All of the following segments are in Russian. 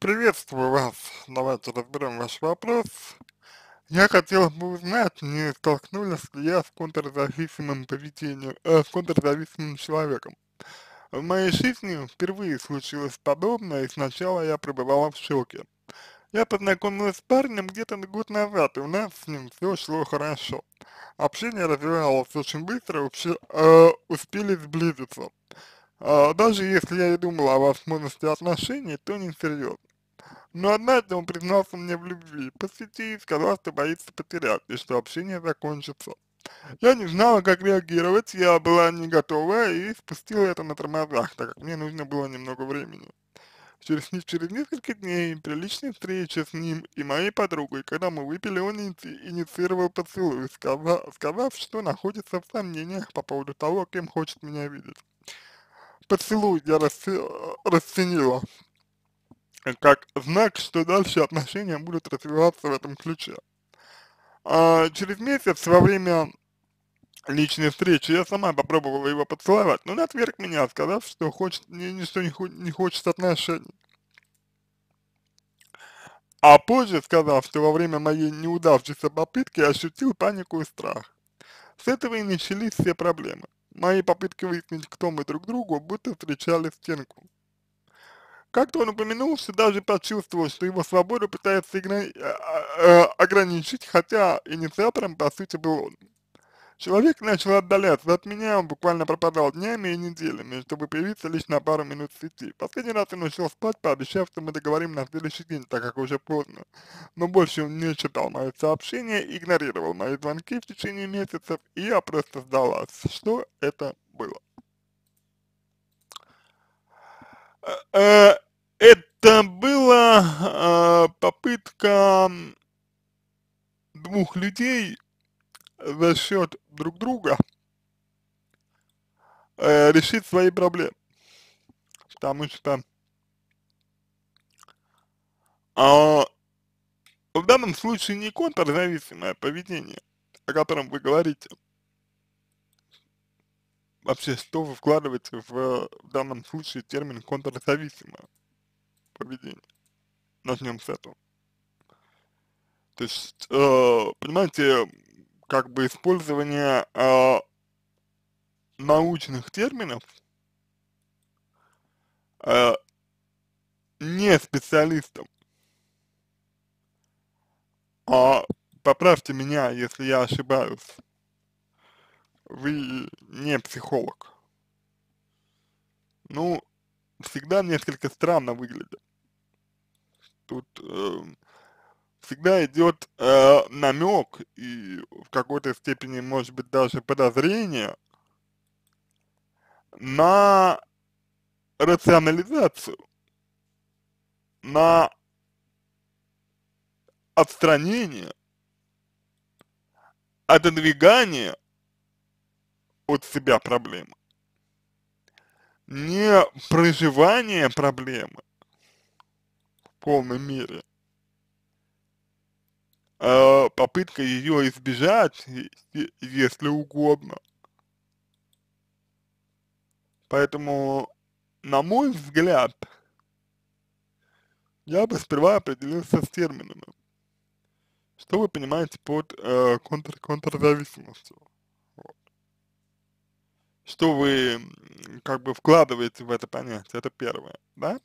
Приветствую вас. Давайте разберем ваш вопрос. Я хотел бы узнать, не столкнулась ли я с контрзависимым поведением, э, с контрзависимым человеком. В моей жизни впервые случилось подобное, и сначала я пребывала в шоке. Я познакомилась с парнем где-то год назад, и у нас с ним все шло хорошо. Общение развивалось очень быстро, вообще, э, успели сблизиться. Э, даже если я и думала о возможности отношений, то не серьезно. Но ну, однажды он признался мне в любви, по и сказал, что боится потерять, и что общение закончится. Я не знала, как реагировать, я была не готова и спустила это на тормозах, так как мне нужно было немного времени. Через, через несколько дней приличной встречи с ним и моей подругой, когда мы выпили, он инициировал поцелуй, сказав, сказав, что находится в сомнениях по поводу того, кем хочет меня видеть. Поцелуй я расценила как знак, что дальше отношения будут развиваться в этом ключе. А, через месяц во время личной встречи я сама попробовала его поцеловать, но он отверг меня, сказав, что хочет, ничто не, не хочет отношений. А позже сказал, что во время моей неудавшейся попытки ощутил панику и страх. С этого и начались все проблемы. Мои попытки выяснить, кто мы друг другу, будто встречали стенку. Как-то он упомянул, что даже почувствовал, что его свободу пытаются а, а, а, ограничить, хотя инициатором, по сути, был он. Человек начал отдаляться от меня, он буквально пропадал днями и неделями, чтобы появиться лишь на пару минут в сети. Последний раз он ушел спать, пообещав, что мы договорим на следующий день, так как уже поздно. Но больше он не читал мои сообщения, игнорировал мои звонки в течение месяцев, и я просто сдалась, что это было. Э, э, это была э, попытка двух людей за счет друг друга решить свои проблемы. Потому что а, в данном случае не контрзависимое поведение, о котором вы говорите, вообще, что вы вкладываете в, э, в данном случае термин контрзависимое поведение? Начнем с этого. То есть, э, понимаете, как бы использование э, научных терминов э, не специалистом. А поправьте меня, если я ошибаюсь вы не психолог. Ну, всегда несколько странно выглядит. Тут эм, э, всегда идет э, намек и в какой-то степени, может быть, даже подозрение на рационализацию, на отстранение, отодвигание от себя проблемы. Не проживание проблемы в полной мере, а попытка ее избежать, если угодно. Поэтому, на мой взгляд, я бы сперва определился с терминами. Что вы понимаете под э, контр контрзависимостью? что вы как бы вкладываете в это понятие, это первое, да?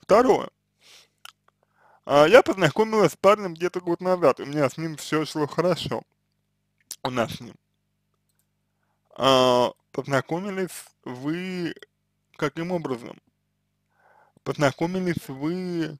Второе. А, я познакомилась с парнем где-то год назад, у меня с ним все шло хорошо, у нас с ним. А, познакомились вы каким образом? Познакомились вы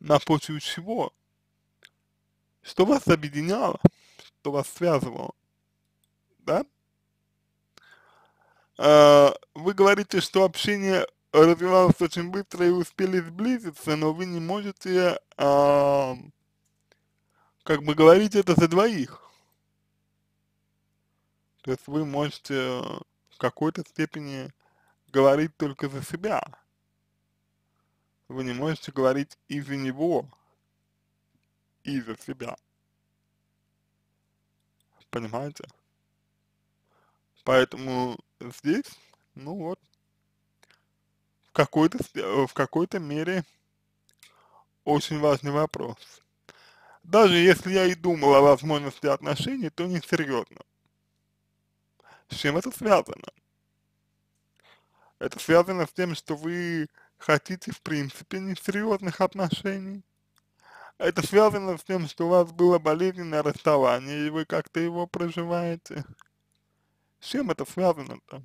на почве чего? Что вас объединяло? Что вас связывало? да? А, вы говорите, что общение развивалось очень быстро и успели сблизиться, но вы не можете, а, как бы говорить это за двоих. То есть вы можете в какой-то степени говорить только за себя. Вы не можете говорить и за него, и за себя. Понимаете? Поэтому здесь, ну вот, в какой-то, э, в какой-то мере очень важный вопрос. Даже если я и думал о возможности отношений, то не серьезно. С чем это связано? Это связано с тем, что вы хотите, в принципе, несерьезных отношений. Это связано с тем, что у вас было болезненное расставание, и вы как-то его проживаете. С чем это связано-то?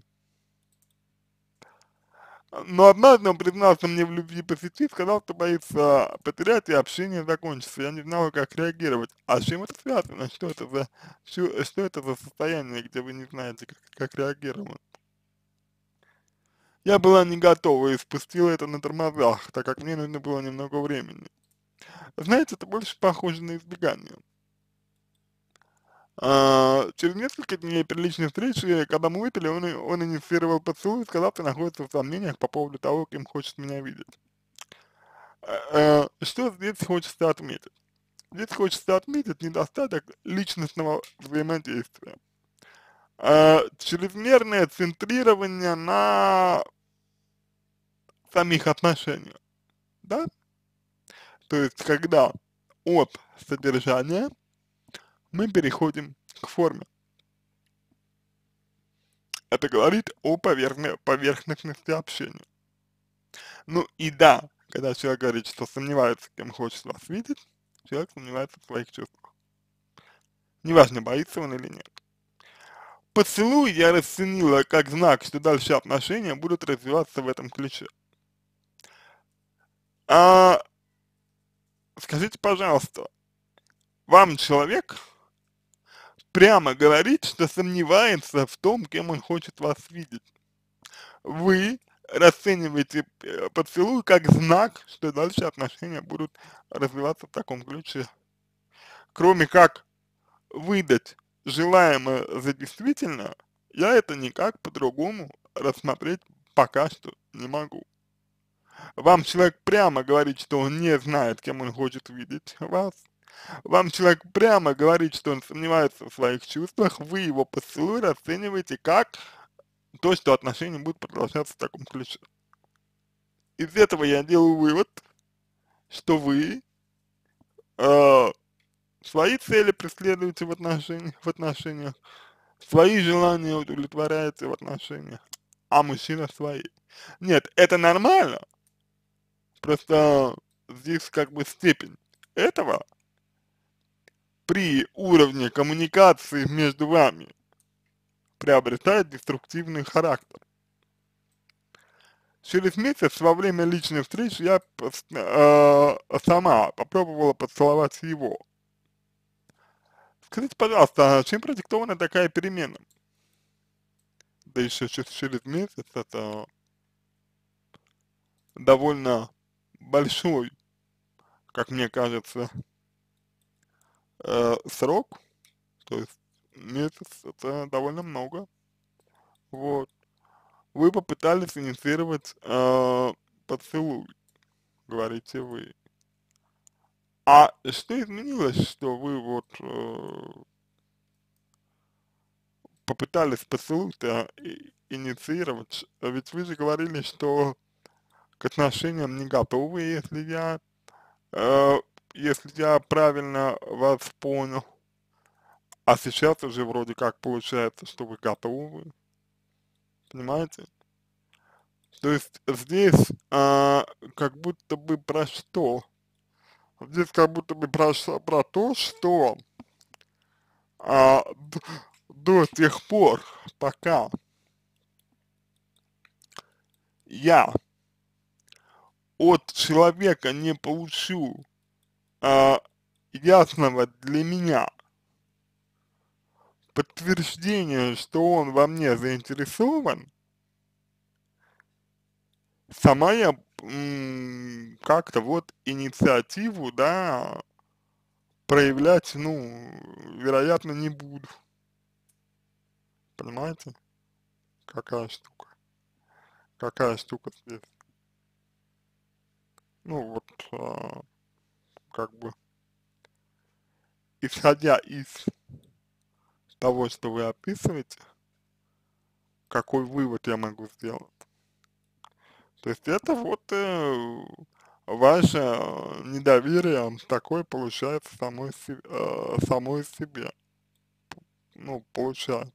Но однажды он признался мне в любви по сети, сказал, что боится а, потерять и общение закончится. Я не знала, как реагировать. А с чем это связано? Что это за, что, что это за состояние, где вы не знаете, как, как реагировать? Я была не готова и спустила это на тормозах, так как мне нужно было немного времени. Знаете, это больше похоже на избегание. А, через несколько дней при личной встрече, когда мы выпили, он, он инициировал поцелуй, и сказал, что находится в сомнениях по поводу того, кем хочет меня видеть. А, а, что здесь хочется отметить? Здесь хочется отметить недостаток личностного взаимодействия. чрезмерное центрирование на самих отношениях, да? То есть, когда от содержания мы переходим к форме. Это говорит о поверхно поверхностности общения. Ну и да, когда человек говорит, что сомневается, кем хочет вас видеть, человек сомневается в своих чувствах. Неважно, боится он или нет. Поцелуй я расценила как знак, что дальше отношения будут развиваться в этом ключе. А, скажите, пожалуйста, вам человек прямо говорит, что сомневается в том, кем он хочет вас видеть. Вы расцениваете э, поцелуй как знак, что дальше отношения будут развиваться в таком ключе. Кроме как выдать желаемое за действительно, я это никак по-другому рассмотреть пока что не могу. Вам человек прямо говорит, что он не знает, кем он хочет видеть вас, вам человек прямо говорит, что он сомневается в своих чувствах, вы его поцелуй расцениваете как то, что отношения будут продолжаться в таком ключе. Из этого я делаю вывод, что вы э, свои цели преследуете в отношениях, в отношениях, свои желания удовлетворяете в отношениях, а мужчина свои. Нет, это нормально, просто здесь как бы степень этого – при уровне коммуникации между вами приобретает деструктивный характер. Через месяц во время личной встречи я э, сама попробовала поцеловать его. Скажите, пожалуйста, а чем продиктована такая перемена? Да еще через месяц это довольно большой, как мне кажется, э, срок, то есть месяц, это довольно много, вот, вы попытались инициировать э, поцелуй, говорите вы. А что изменилось, что вы вот э, попытались поцелуй-то инициировать? А ведь вы же говорили, что к отношениям не готовы, если я э, если я правильно вас понял. А сейчас уже вроде как получается, что вы готовы. Понимаете? То есть здесь а, как будто бы про что? Здесь как будто бы про, про то, что а, до тех пор, пока я от человека не получу э, а, ясного для меня подтверждения, что он во мне заинтересован, сама я как-то вот инициативу, да, проявлять, ну, вероятно, не буду. Понимаете? Какая штука? Какая штука здесь? Ну вот, а, как бы, исходя из того, что вы описываете, какой вывод я могу сделать. То есть это вот э, ваше э, недоверие такое получается самой, э, самой себе. Ну, получается.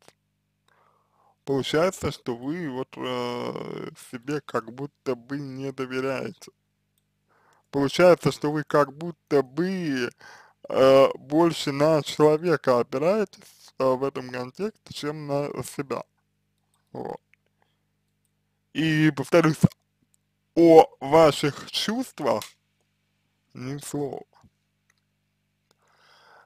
Получается, что вы вот э, себе как будто бы не доверяете получается, что вы как будто бы э, больше на человека опираетесь э, в этом контексте, чем на себя. Вот. И, повторюсь, о ваших чувствах ни слова.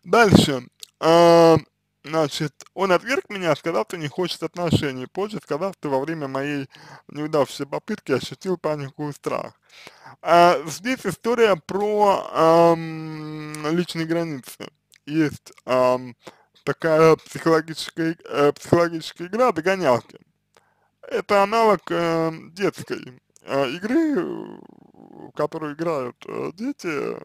Дальше. Э, Значит, он отверг меня, а сказал что не хочет отношений. Позже сказал что во время моей неудавшейся попытки ощутил панику и страх. А, здесь история про эм, личные границы. Есть эм, такая психологическая, э, психологическая игра «Догонялки». Это аналог э, детской э, игры, в которую играют э, дети,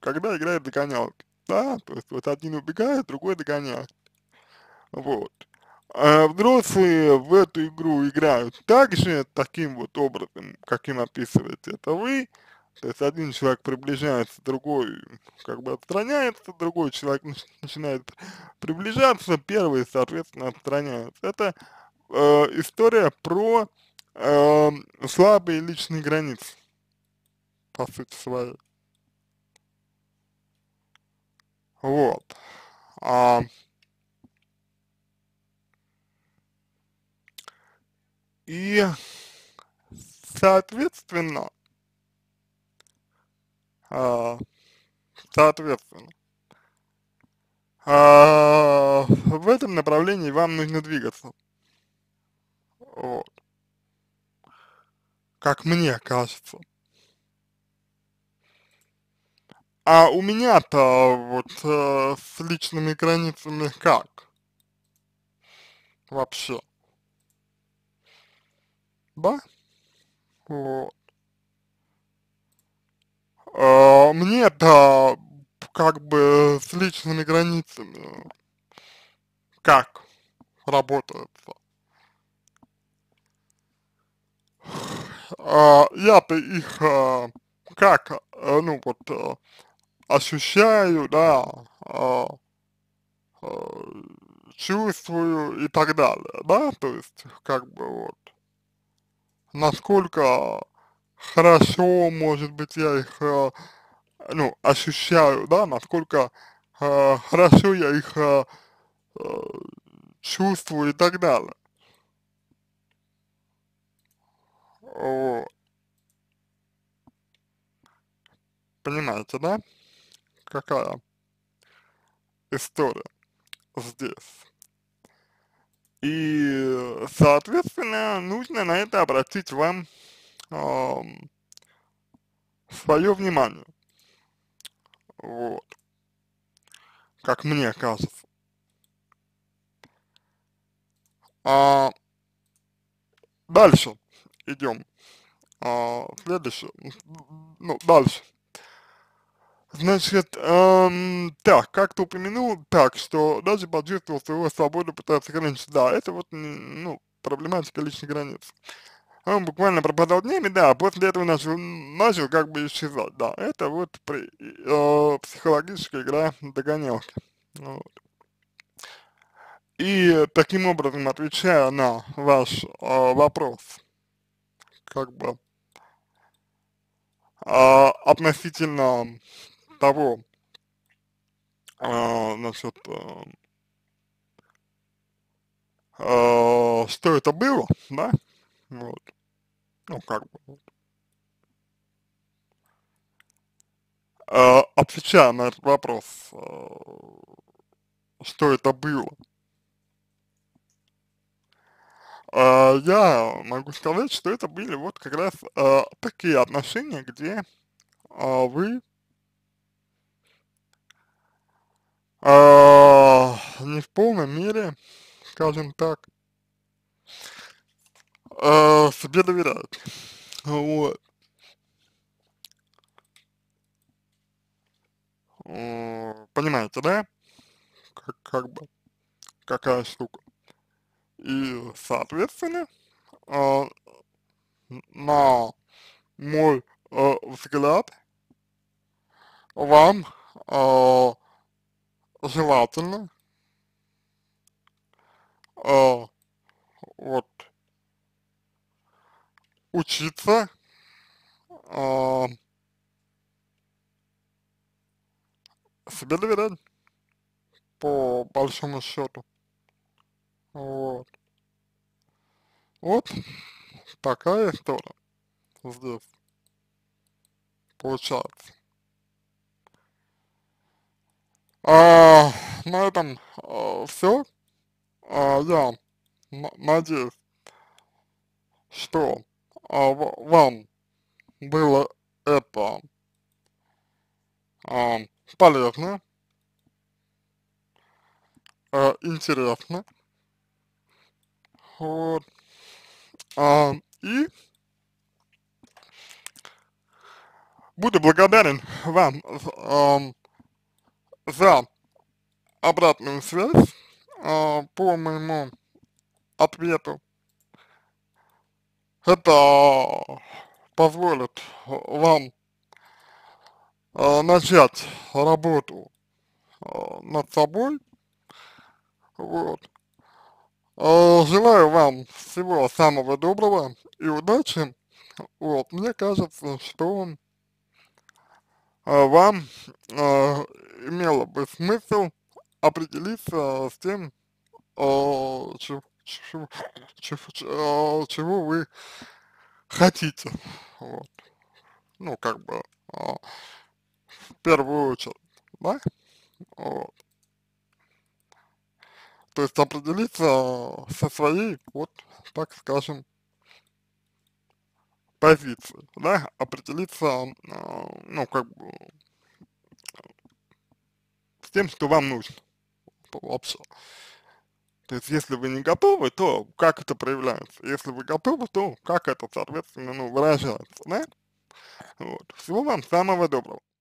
когда играют догонялки. Да, то есть вот один убегает, другой догоняет. Вот. А взрослые в эту игру играют также таким вот образом, каким описываете это вы. То есть один человек приближается, другой как бы отстраняется, другой человек начинает приближаться, первый, соответственно, отстраняется. Это э, история про э, слабые личные границы, по сути своей. Вот. А, И, соответственно, а, соответственно, а, в этом направлении вам нужно двигаться. Вот. Как мне кажется. А у меня-то вот э, с личными границами как? Вообще да? Вот. А, мне это как бы с личными границами как работает. А, Я-то их а, как, а, ну вот, а, ощущаю, да, а, а, чувствую и так далее, да, то есть, как бы вот, насколько хорошо, может быть, я их, э, ну, ощущаю, да, насколько э, хорошо я их э, э чувствую и так далее. Понимаете, да? Какая история здесь. И, соответственно, нужно на это обратить вам э, свое внимание. Вот. Как мне кажется. А, дальше идем. А, следующее. Ну, дальше. Значит, эм, так, как ты упомянул, так, что даже почувствовал свою свободу, пытаться ограничить. Да, это вот, ну, проблематика личных границ. Он буквально пропадал днями, да, а после этого начал, начал как бы исчезать, да. Это вот при, э, психологическая игра догонялки. Вот. И таким образом, отвечая на ваш э, вопрос, как бы э, относительно того, э, а, значит, э, а, э, а, что это было, да, вот, ну, как бы, э, отвечая на этот вопрос, э, что это было, э, я могу сказать, что это были вот как раз э, такие отношения, где э, вы э, не в полной мере, скажем так, э, а, себе доверяют. Вот. Понимаете, да? Как, как бы, какая штука. И, соответственно, э, на мой э, взгляд, вам э, желательно э, вот учиться э, себе доверять по большому счету. Вот. Вот такая история здесь получается. А, на этом а, все. А, я надеюсь, что а, вам было это а, полезно, а, интересно. Вот. А, и буду благодарен вам. А, за обратную связь э, по моему ответу. Это позволит вам э, начать работу э, над собой. Вот. Э, желаю вам всего самого доброго и удачи. Вот, мне кажется, что вам э, имело бы смысл определиться с тем, о, чего, чего, чего, вы хотите. Вот. Ну, как бы, о, а, в первую очередь, да? Вот. То есть определиться со своей, вот, так скажем, позицией, да, определиться, а, ну, как бы, тем, что вам нужно. То есть, если вы не готовы, то как это проявляется? Если вы готовы, то как это, соответственно, ну, выражается, да? Вот. Всего вам самого доброго.